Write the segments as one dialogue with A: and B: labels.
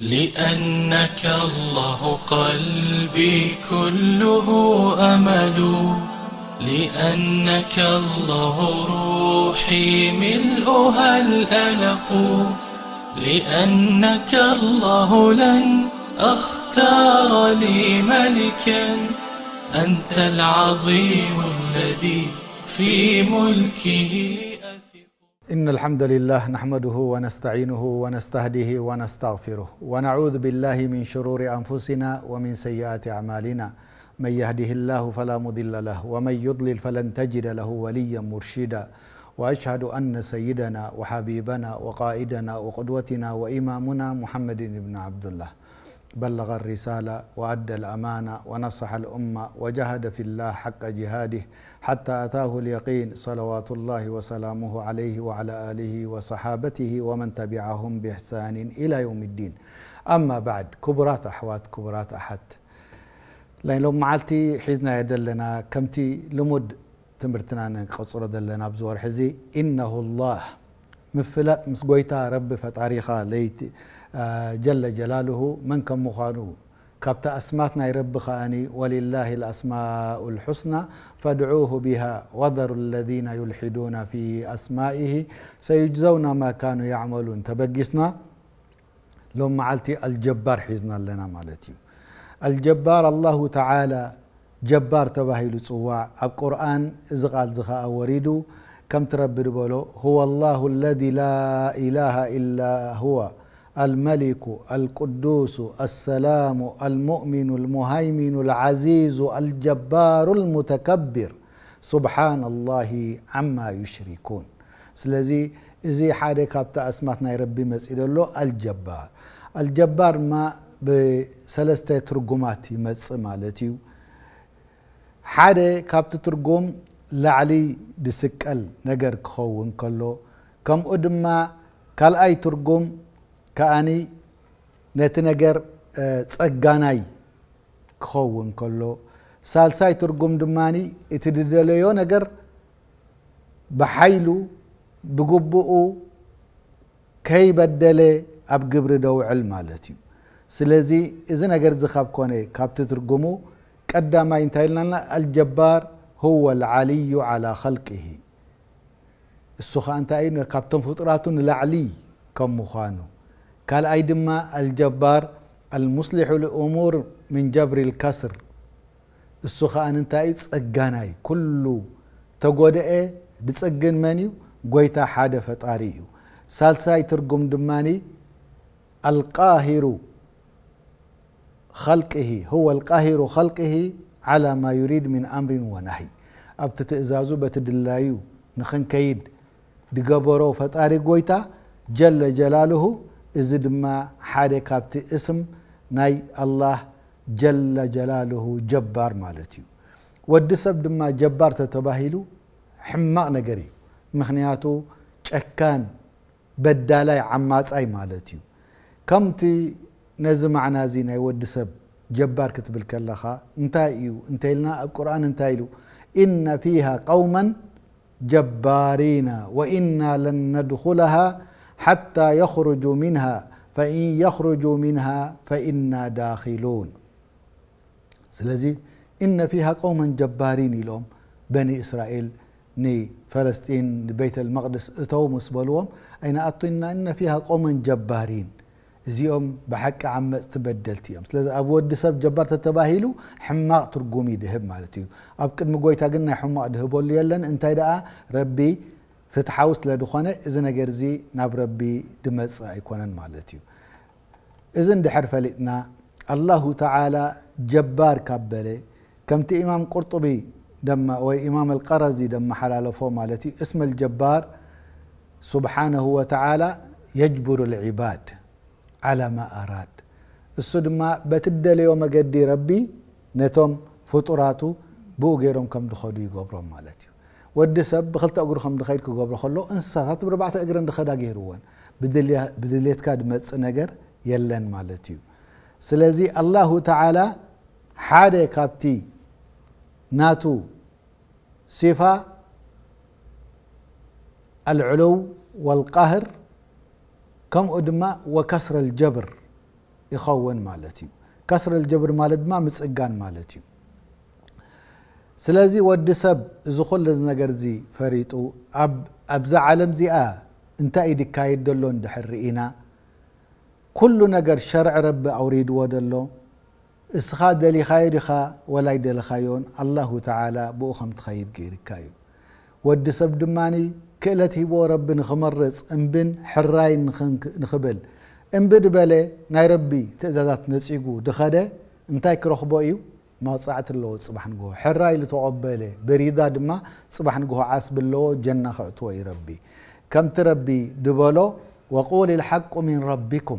A: لأنك الله قلبي كله أمل لأنك الله روحي ملؤها الألق لأنك الله لن أختار لي ملكا أنت العظيم الذي في ملكه إن الحمد لله نحمده ونستعينه ونستهديه ونستغفره ونعوذ بالله من شرور أنفسنا ومن سيئات أعمالنا من يهده الله فلا مضل له ومن يضلل فلن تجد له وليا مرشدا واشهد ان سيدنا وحبيبنا وقائدنا وقدوتنا وامامنا محمد بن عبد الله بلغ الرسالة وأدى الأمانة ونصح الأمة وجهد في الله حق جهاده حتى أتاه اليقين صلوات الله وسلامه عليه وعلى آله وصحابته ومن تبعهم بإحسان إلى يوم الدين أما بعد كبرات أحوات كبرات أحد لأن لو معلتي حزنا يدلنا كمتي لمد تمرتنا قصر دلنا بزور حزي إنه الله مفلات مسقويتا رب فتاريخا ليت آه، جل جلاله من كم مخانو كبت أسماتنا رب خاني ولله الأسماء الحسنى فادعوه بها وذر الذين يلحدون في أسمائه سيجزون ما كانوا يعملون تبقسنا لو معلتي الجبار حزنا لنا مالتي الجبار الله تعالى جبار تباهي لتصوع القرآن إذ قال زخاء وريدو كم تربي بولو هو الله الذي لا إله إلا هو الملك القدوس السلام المؤمن المهيمن العزيز الجبار المتكبر سبحان الله عما يشركون سلزي إزي حد كابت أسمعتنا ربي مسئل له الجبار الجبار ما بسلسته ترقماتي يمس مالتي حد كابت ترجم ላዕሊ ዝስቀል ነገር ክኸውን ከሎ ከምኡ ድማ ካልኣይ ትርጉም ከኣኒ ነቲ ነገር ፀጋናይ ክኸውን ከሎ ሳልሳይ ትርጉም ድማኒ እቲ ዝደለዮ ነገር ብሓይሉ ብግቡኡ ከይበደለ ኣብ ግብሪ ደውዕል ማለት እዩ ስለዚ እዚ ነገር እዚ ካብ ኮነ ካብቲ ትርጉሙ ቀዳማይ እንታይ ኢልናና አልጀባር هو العلي على خلقه እሱ እንታይኑ ካብቶም ፍጡራቱ ንላዕሊ ከም ምዃኑ ካልኣይ ድማ አልጀባር المصلح الأمور من جبر الكسر እሱ ከዓ እንታይ ፀጋናይ ኩሉ ተጎደአ ድፀግን መን እዩ ጎይታ ሓደ ፈጣሪ እዩ ሳልሳይ ትርጉም ድማኒ القاهر خلقه هو القاهر خلقه على ما يريد من أمر ونهي أبت تእዛዙ بت ድላዩ نክንከይድ ድገበሮ ፈጣሪ ጎይታ جل جلاله እዚ ድማ ሓደ ካብቲ እስም ናይ الله جل جلاله جባር ማለት እዩ ወዲ ሰብ ድማ ጀባር ተተባሂሉ ሕማቕ ነገር እዩ ምክንያቱ ጨካን በዳላይ ዓማፃይ ማለት እዩ ከምቲ ነዚ ማዕና እዚ ናይ ወዲ ሰብ جبار كتب الكلخة انتايو انتايلنا القرآن انتايلو إن فيها قوما جبارين وإنا لن ندخلها حتى يخرجوا منها فإن يخرجوا منها فإنا داخلون سلزي إن فيها قوما جبارين بني إسرائيل ني فلسطين بيت المقدس እተው ምስ أين أطينا إن فيها قوما جبارين زيوم بحك عم تبدلت يوم سلاز أبو ودي سب جبرت تباهيلو حماق ترقومي دهب مالتي أبكد مقوي تاقلنا حماق دهب اللي يلن انت دعا ربي فتحاوس لدخانة إذا نقرزي ناب ربي دمس ايكونا مالتي إذا ندحر فلئتنا الله تعالى جبار كبالي كمت إمام قرطبي دم وإمام القرزي دم حلال فو مالتي اسم الجبار سبحانه وتعالى يجبر العباد على ما ኣራድ እሱ ድማ በቲ ደለዮ መገዲ ረቢ ነቶም ፍጡራቱ ብኡ ገይሮም ከም ድኸዱ ይገብሮም ማለት እዩ ወዲ ሰብ ብክልተ እግሪ ከም ድኸይድ ክገብሮ ከሎ እንስሳታት ብርባዕተ እግሪ ድኸዳ ገይርዎን ብድሌትካ ድመፅእ ነገር የለን ማለት እዩ ስለዚ ኣላሁ ተዓላ ሓደ ካብቲ ናቱ ሲፋ አልዕሉው ወልቃህር كم ድማ وكسر الجبر يخون ማለት እዩ كسر الجبر ማለት ድማ ምፅጋን ማለት እዩ ስለዚ ወዲ ሰብ እዚ ኩሉ ነገር እዚ ፈሪጡ ኣብዛ ዓለም እዚኣ እንታይ እዩ ድካየድ ደሎ እንድሕር ርኢና ኩሉ ነገር ሸርዕ ረቢ ኣውሪድዎ ደሎ እስኻ ደሊኻዮ ዲኻ ወላይ ደሊኻዮን ኣላሁ ተዓላ ብኡ ከም ትኸይድ ገይርካ እዩ ወዲ ሰብ ድማኒ ክእለት ሂቦ ረቢ ንኽመርፅ እምብን ሕራይ ንኽብል እምቢ ድበለ ናይ ረቢ ትእዛዛት ነፂጉ ድኸደ እንታይ ክረኽቦ እዩ መቕፃዕቲ ኣለዎ ፅባሕ ንግሆ ሕራይ ዝተቐበለ በሪዳ ድማ ፅባሕ ንግሆ ዓስ ብለዎ ጀና ክእትዎ እዩ ረቢ ከምቲ ረቢ ድበሎ وقول الحق من ربكم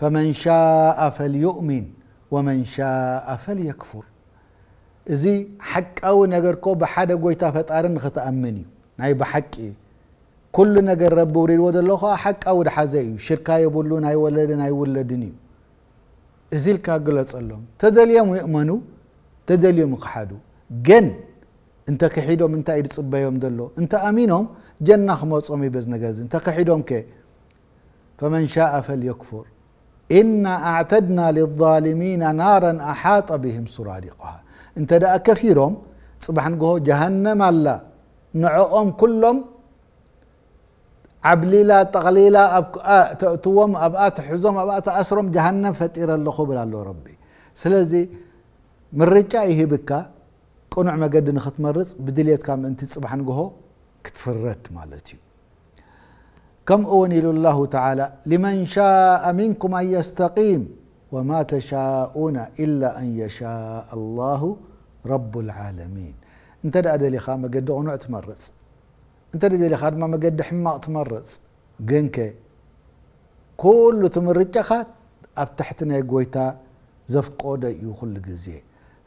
A: فمن شاء فليؤمن ومن شاء فليكفر እዚ ሓቃዊ ነገርኮ ብሓደ ጎይታ ፈጣሪ ንኽተኣምን እዩ ናይ ብሓቂ ኩሉ ነገር ረቢ ውሪድዎ ዘሎ ከዓ ሓቃዊ ድሓዘ እዩ ሽርካ የብሉ ናይ ወለድን ኣይውለድን እዩ እዚ ኢልካ ግለፀሎም ተደልዮም ይእመኑ ተደልዮም ይክሓዱ ግን እንተ ክሒዶም እንታይ እዩ ዝፅበዮም ዘሎ እንተ ኣሚኖም ጀና ክመፆም እዩ በዚ ነገር እዚ እንተ ክሒዶም ከ ፈመን ሻእ ፈልየክፉር ኢና ኣዕተድና ልظልሚና ናራ ኣሓጠ ብህም ሱራዲقሃ እንተ ደኣ ከፊሮም ፅባሕ ንግሆ ጀሃነም ኣላ نعوم كلهم عبليلا تغليلا تؤتوم أه... توم أبقى تحزم أبقى أسرم جهنم فتير اللخو بلا الله ربي سلزي من رجع يهي بكا قنع ما قد نخط مرز بدليت كام انت صبح نقهو كتفرد مالتي كم أوني الله تعالى لمن شاء منكم أن يستقيم وما تشاءون إلا أن يشاء الله رب العالمين انت دا دليخا مقد غنوع تمرص انت دا دليخا ما مقد حماق تمرص قنك كل تمرجخا اب تحت قويتا زفقو دا يوخل قزي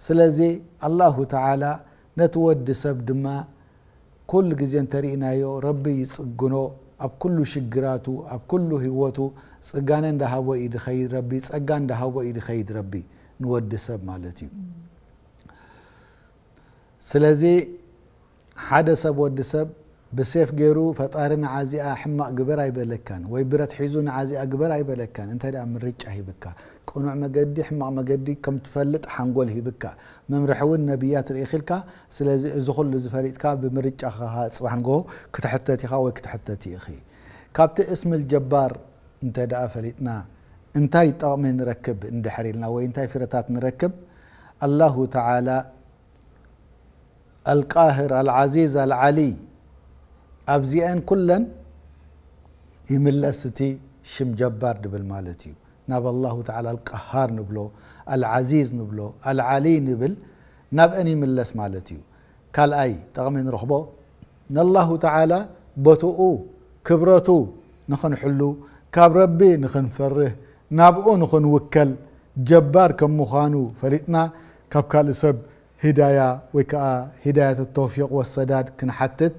A: سلازي الله تعالى نتود سب دما كل قزي انترينا يو ربي يصقنو ኣብ ኩሉ ሽግራቱ ኣብ ኩሉ ህወቱ ፅጋነ እንዳሃቦ እዩ ድኸይድ ربي ፀጋ እንዳሃቦ እዩ ድኸይድ ረቢ ንወዲ ሰብ ማለት እዩ ስለዚ ሓደ ሰብ ወዲ ሰብ ብሴፍ ገይሩ ፈጣሪ ንዓዚኣ ሕማቅ ግበር ኣይበለካን ወይ ብረት ሒዙ ንዓዚኣ ግበር ኣይበለካን እንታይ ደኣ ምርጫ ሂብካ ቅኑዕ መገዲ ሕማቕ መገዲ ከም ትፈልጥ ሓንጎል ሂብካ መምርሒ እውን ነቢያ ትርኢ ኽልካ ስለዚ እዚ ኩሉ ዝፈሊጥካ ብምርጫ ኸ ፅባሕ ንጎ ክትሕተት ኢኻ ወይ ክትሕተት ኢኺ ካብቲ እስሚ ልጀባር እንተ ደኣ ፈሊጥና እንታይ ጠቕሚ ንረክብ እንድሕር ኢልና ወይ እንታይ ፍረታት ንረክብ ኣላሁ ተዓላ القاهر العزيز العلي أبزيئن كلن يملستي شم جبار نبل مالتي ناب الله تعالى القهار نبلو العزيز نبلو العلي نبل ناب أن يملس مالتي قال أي تغمين رخبو نالله تعالى بطؤو كبرتو نخن حلو كاب ربي نخن فره نابؤو نخن وكل جبار كم مخانو فريتنا كاب كالسب هدايا وكا هداية التوفيق والسداد كن حتت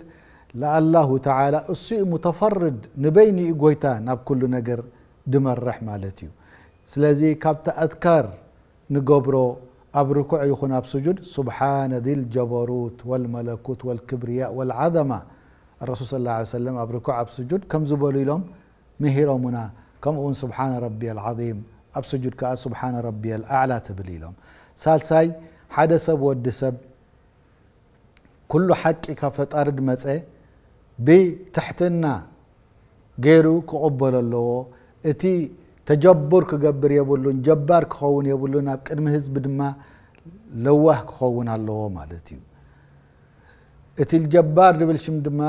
A: لا الله تعالى السوء متفرد نبيني إقويتا ناب كل نقر دمر رحمة لتيو سلازي كابتا أذكار نجبرو أبركو عيخنا بسجود سبحان ذي الجبروت والملكوت والكبرياء والعظمة الرسول صلى الله عليه وسلم أبركو بسجود كم زبولي لهم مهيرومنا كم أون سبحان ربي العظيم أبسجود كأ سبحان ربي الأعلى تبليلهم سالساي ساي ሓደ ሰብ ወዲ ሰብ ኩሉ ሓቂ ካብ ፈጣሪ ድመፀ ብትሕትና ገይሩ ክቕበል ኣለዎ እቲ ተጀቡር ክገብር የብሉን ጀባር ክኸውን የብሉን ኣብ ቅድሚ ህዝቢ ድማ ለዋህ ክኸውን ኣለዎ ማለት እዩ እቲ ጀባር ድብል ሽም ድማ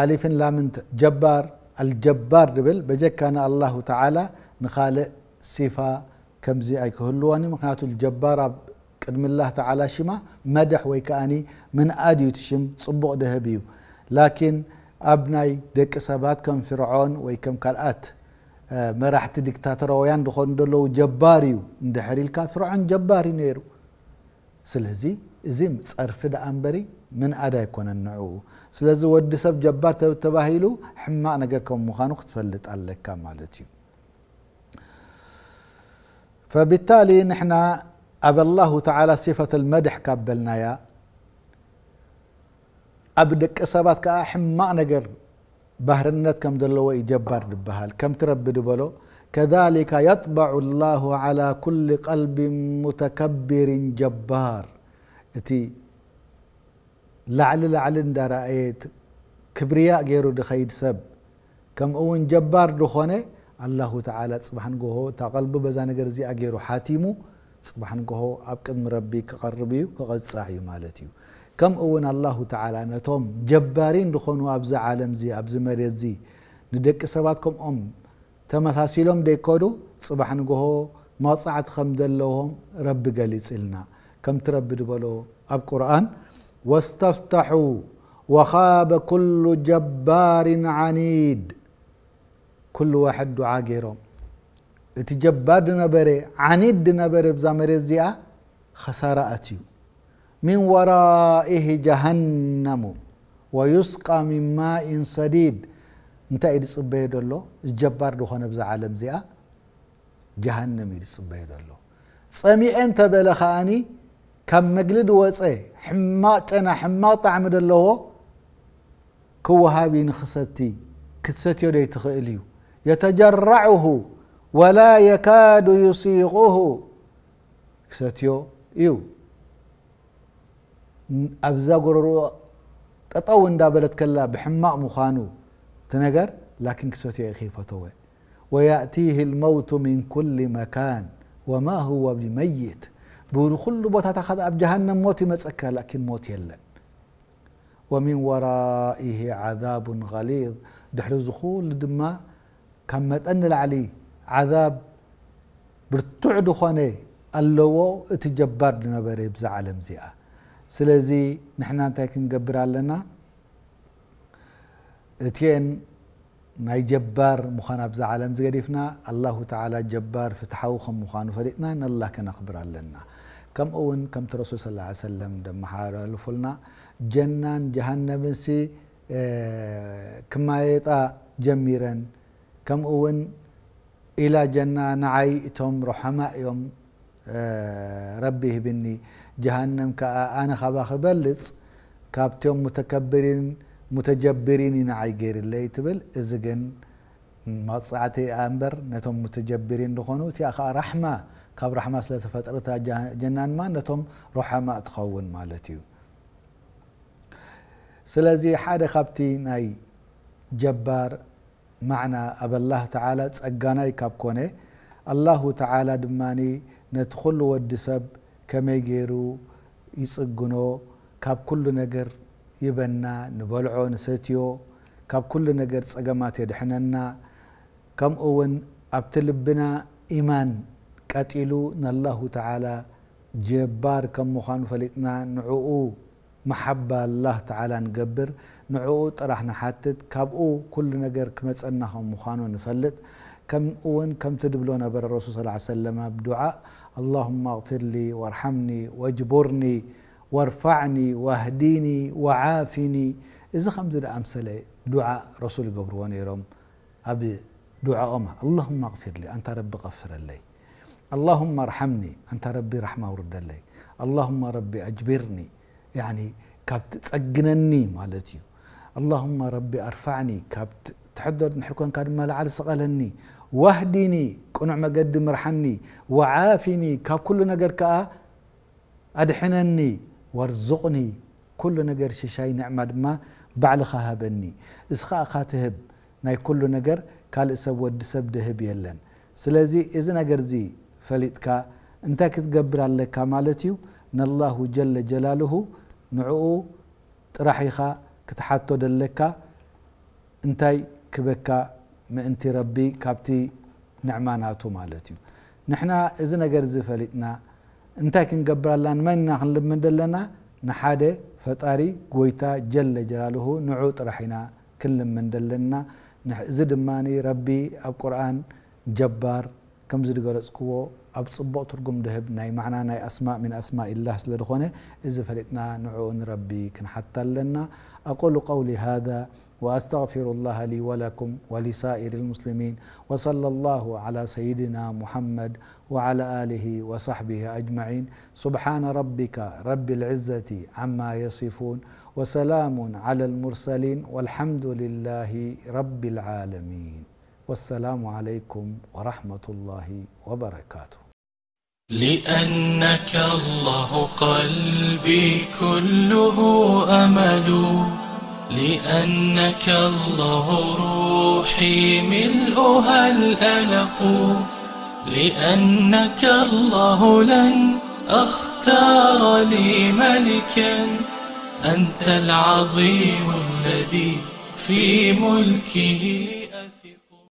A: ኣሊፍን ላምን ጀባር ኣልጀባር ድብል በጀካ ንኣላሁ ተዓላ ንኻልእ ሲፋ ከምዚ ኣይክህልዎን እዩ ምክንያቱ ጀባር ኣብ قدم الله تعالى شما مدح ويكاني من آدي تشم صبوق دهبيو لكن أبناي دك سبات كم فرعون ويكم كالآت آه، ما راح تدكتاتر ويان دخون دلو جباريو ندحري الكا عن جباري نيرو سلزي زيم تصرف دا أمبري من أدا يكون النعو سلزي ودي سب جبار تباهيلو حما نقركم مخانو اختفلت ألكا مالتيو فبالتالي نحنا أب الله تعالى صفة المدح كابلنايا أب دق سبات كأحم حماء نقر بهرنت كم دلو يجبر دبهال كم ترب دبلو كذلك يطبع الله على كل قلب متكبر جبار اتي لعل لعل درايت كبرياء غيرو دخيد سب كم اون جبار دخونه الله تعالى صبحان وتعالى تقلب بزان غير زي حاتيمو صباح هو أبك مربي كقربيو وقد عيو مالتيو كم أون الله تعالى نتوم جبارين دخونوا أبز عالم زي أبز مريض زي ندك سباتكم أم تم تاسيلهم ديكودو صباح نقهو ما صعد خمد لهم رب قليت إلنا كم تربي دبلو أب قرآن واستفتحوا وخاب كل جبار عنيد كل واحد دعاء دعا እቲ ጀባድ ነበረ ዓኒድ ነበረ ብዛ መሬት እዚኣ ኸሳራኣት እዩ من ورائه جهنم ويسقى من ماء صديد እንታይ እዩ ዝፅበየ ደሎ ዝጀባር ድኾነ ብዛ ዓለም እዚኣ ጀሃንም እዩ ዝፅበየ ደሎ ፀሚአ እንተበለ ከዓኒ ካብ መግሊ ድወፀ ሕማቅ ጨና ሕማቅ ጣዕሚ ደለዎ ክወሃቢ ንክሰቲ ክትሰትዮ ደይትኽእል እዩ የተጀራዕሁ ولا يكاد يصيغه ستيو يو ابزا قرروا تطو ان دابلت كلا بحماء مخانو تنقر لكن كسوتي اخي فتوه وياتيه الموت من كل مكان وما هو بميت بور كل بوتا تاخذ اب جهنم موت مسكا لكن موت يلا ومن ورائه عذاب غليظ دحر زخول دما كم متأن العلي ዓዛብ ብርቱዕ ድኾነ ኣለዎ እቲ ጀባር ድነበረ ብዛ ዓለም እዚኣ ስለዚ ንሕና እንታይ ክንገብር ኣለና እትኤን ናይ ጀባር ምዃና ብዛ ዓለም ዝገዲፍና ኣላሁ ተዓላ ጀባር ፍትሓዊ ከም ምዃኑ ፈሊጥና ንላ ከነኽብር ኣለና ከምኡ እውን ከምቲ ረሱል ስ ሰለም ደመሓላልፉልና ጀናን ጀሃነምንሲ ክማየጣ ጀሚረን ከምኡ እውን إلى جنة نعي تم رحماء يوم آه، ربي بني جهنم أنا خبا خبلص كابتيوم متكبرين متجبرين نعي غير اللي تبل إزجن مصعتي أمبر نتم متجبرين دخونو تي أخا رحمة كاب رحمة سلتفترتا جنان ما نتم رحمة تخون مالتيو سلازي حدا خبتي ناي جبار ማዕና ኣብ ኣላه ተላ ፀጋናይ ካብ ኮነ ኣላሁ ተላ ድማ ነቲ ኩሉ ወዲ ሰብ ከመይ ገይሩ ይፅግኖ ካብ ኩሉ ነገር ይበና ንበልዖ ንሰትዮ ካብ ኩሉ ነገር ፀገማት የድሕነና ከምኡ እውን ኣብቲ ልብና ኢማን ቀጢሉ ንኣላሁ ተላ ጀባር ከም ምዃኑ ፈሊጥና ንዕኡ محبة الله تعالى نقبر نعود راح نحتد كابو كل نجر كمتس أنهم مخانو نفلت كم أون كم تدبلون بر الرسول صلى الله عليه وسلم بدعاء اللهم اغفر لي وارحمني واجبرني وارفعني واهديني وعافني إذا خمس أمثلة دعاء رسول قبر ونيرم أبي دعاء أمه اللهم اغفر لي أنت رب غفر لي اللهم ارحمني أنت ربي رحمة ورد لي اللهم ربي أجبرني يعني كابت تسجنني مالتي اللهم ربي أرفعني كابت تحضر نحركون مال على سقلني واهدني قنع مقد مرحني وعافني كاب كل نجر كأ أدحنني وارزقني كل نجر ششاي نعمة ما بعل هبني اسخاء خاتهب ناي كل نجر قال سب ود سب دهب يلن سلازي إذا نجر زي فلتك انت كتقبر على مالتيو نالله جل جلاله ንዕኡ ጥራሕ ኢኻ ክትሓቶ ደለካ እንታይ ክበካ ምእንቲ ረቢ ካብቲ ንዕማ ናቱ ማለት እዩ ንሕና እዚ ነገር እዚ ፈሊጥና እንታይ ክንገብር ኣላ ንመንና ክንልምድ ኣለና ንሓደ ፈጣሪ ጎይታ ጀለ ጀላልሁ ንዑ ጥራሕ ኢና ክንልምድ ኣለና እዚ ድማ ረቢ ኣብ ቁርኣን ጀባር ከምዚ ዝገለፅክዎ ኣብ ፅቡቕ ትርጉም ድህብ ናይ ማዕና ናይ أسماء ምን ኣስማء ላህ ስለ ዝኾነ እዚ ፈሊጥና ንዕኡ ንረቢ ክንሓታ ኣለና ኣقሉ قውሊ ሃذ وأستغفر الله لي ولكم ولسائر المسلمين وصلى الله على سيدنا محمد وعلى آله وصحبه أجمعين سبحان ربك رب العزة عما يصفون وسلام على المرسلين والحمد لله رب العالمين والسلام عليكم ورحمة الله وبركاته لأنك الله قلبي كله أمل لأنك الله روحي ملؤها الألق لأنك الله لن أختار لي ملكا أنت العظيم الذي في ملكه